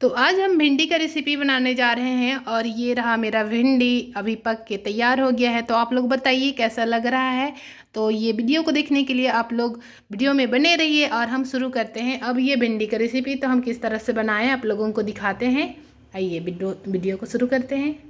तो आज हम भिंडी का रेसिपी बनाने जा रहे हैं और ये रहा मेरा भिंडी अभी पक के तैयार हो गया है तो आप लोग बताइए कैसा लग रहा है तो ये वीडियो को देखने के लिए आप लोग वीडियो में बने रहिए और हम शुरू करते हैं अब ये भिंडी का रेसिपी तो हम किस तरह से बनाएं आप लोगों को दिखाते हैं आइए वीडियो को शुरू करते हैं